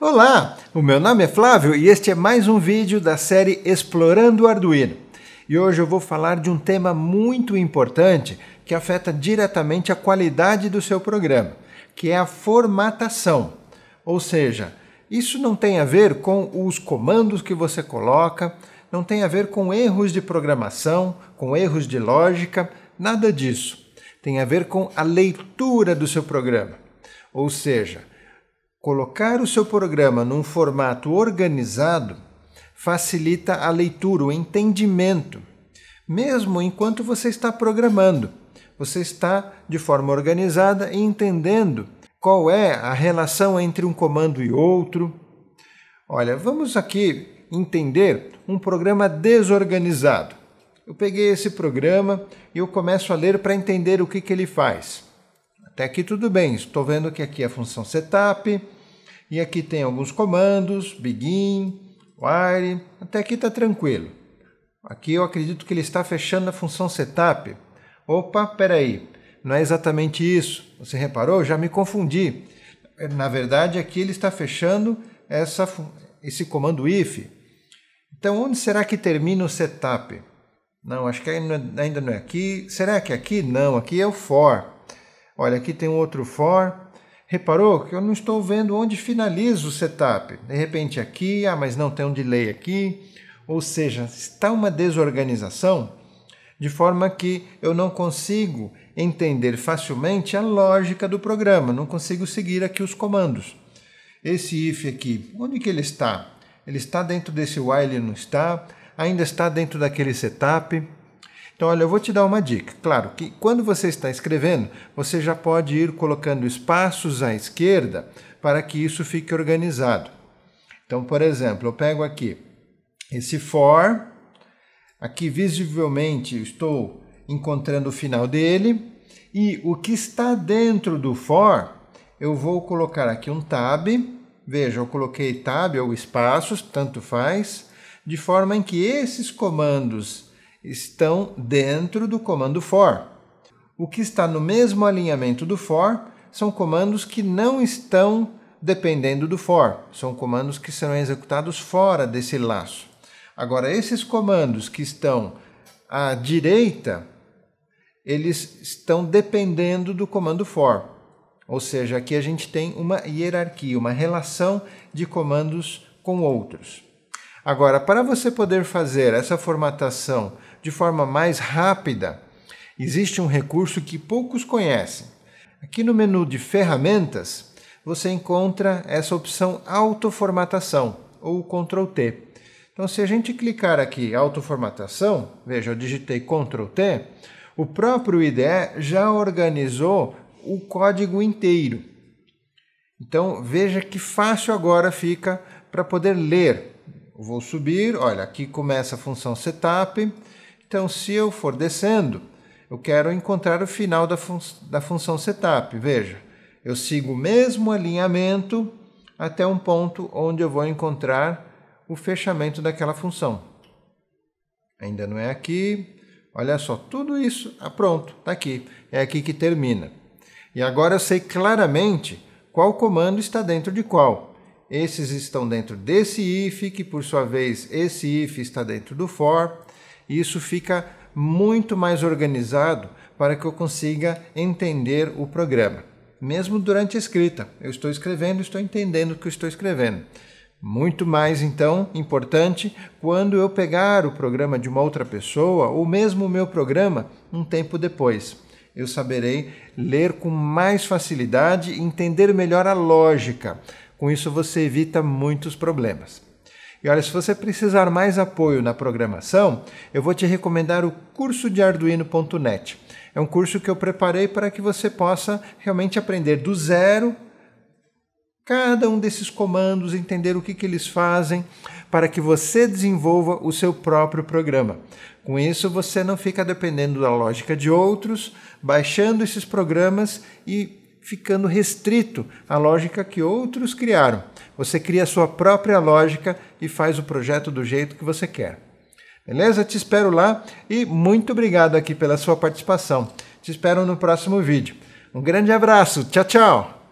Olá, o meu nome é Flávio e este é mais um vídeo da série Explorando o Arduino. E hoje eu vou falar de um tema muito importante que afeta diretamente a qualidade do seu programa, que é a formatação. Ou seja, isso não tem a ver com os comandos que você coloca, não tem a ver com erros de programação, com erros de lógica, nada disso. Tem a ver com a leitura do seu programa. Ou seja, Colocar o seu programa num formato organizado facilita a leitura, o entendimento. Mesmo enquanto você está programando, você está de forma organizada e entendendo qual é a relação entre um comando e outro. Olha, vamos aqui entender um programa desorganizado. Eu peguei esse programa e eu começo a ler para entender o que, que ele faz. Até aqui tudo bem, estou vendo que aqui é a função setup, e aqui tem alguns comandos, begin, wire, até aqui está tranquilo. Aqui eu acredito que ele está fechando a função setup. Opa, peraí, não é exatamente isso. Você reparou? Já me confundi. Na verdade, aqui ele está fechando essa, esse comando if. Então, onde será que termina o setup? Não, acho que ainda não é aqui. Será que é aqui? Não, aqui é o for. Olha, aqui tem um outro for. Reparou que eu não estou vendo onde finaliza o setup. De repente aqui, ah, mas não tem um delay aqui. Ou seja, está uma desorganização de forma que eu não consigo entender facilmente a lógica do programa, não consigo seguir aqui os comandos. Esse if aqui, onde que ele está? Ele está dentro desse while, ele não está? Ainda está dentro daquele setup? Então, olha, eu vou te dar uma dica. Claro que quando você está escrevendo, você já pode ir colocando espaços à esquerda para que isso fique organizado. Então, por exemplo, eu pego aqui esse for, aqui visivelmente estou encontrando o final dele, e o que está dentro do for, eu vou colocar aqui um tab, veja, eu coloquei tab ou espaços, tanto faz, de forma em que esses comandos estão dentro do comando for. O que está no mesmo alinhamento do for são comandos que não estão dependendo do for, são comandos que serão executados fora desse laço. Agora, esses comandos que estão à direita, eles estão dependendo do comando for. Ou seja, aqui a gente tem uma hierarquia, uma relação de comandos com outros. Agora, para você poder fazer essa formatação de forma mais rápida, existe um recurso que poucos conhecem. Aqui no menu de ferramentas, você encontra essa opção autoformatação ou Ctrl T. Então, se a gente clicar aqui autoformatação, veja, eu digitei Ctrl T, o próprio IDE já organizou o código inteiro. Então, veja que fácil agora fica para poder ler vou subir, olha, aqui começa a função setup. Então, se eu for descendo, eu quero encontrar o final da, fun da função setup. Veja, eu sigo o mesmo alinhamento até um ponto onde eu vou encontrar o fechamento daquela função. Ainda não é aqui. Olha só, tudo isso, ah, pronto, está aqui. É aqui que termina. E agora eu sei claramente qual comando está dentro de qual esses estão dentro desse if, que por sua vez esse if está dentro do for. Isso fica muito mais organizado para que eu consiga entender o programa. Mesmo durante a escrita, eu estou escrevendo, estou entendendo o que eu estou escrevendo. Muito mais, então, importante quando eu pegar o programa de uma outra pessoa ou mesmo o meu programa um tempo depois. Eu saberei ler com mais facilidade e entender melhor a lógica, com isso, você evita muitos problemas. E olha, se você precisar mais apoio na programação, eu vou te recomendar o curso de arduino.net. É um curso que eu preparei para que você possa realmente aprender do zero cada um desses comandos, entender o que, que eles fazem, para que você desenvolva o seu próprio programa. Com isso, você não fica dependendo da lógica de outros, baixando esses programas e ficando restrito à lógica que outros criaram. Você cria a sua própria lógica e faz o projeto do jeito que você quer. Beleza? Te espero lá e muito obrigado aqui pela sua participação. Te espero no próximo vídeo. Um grande abraço. Tchau, tchau.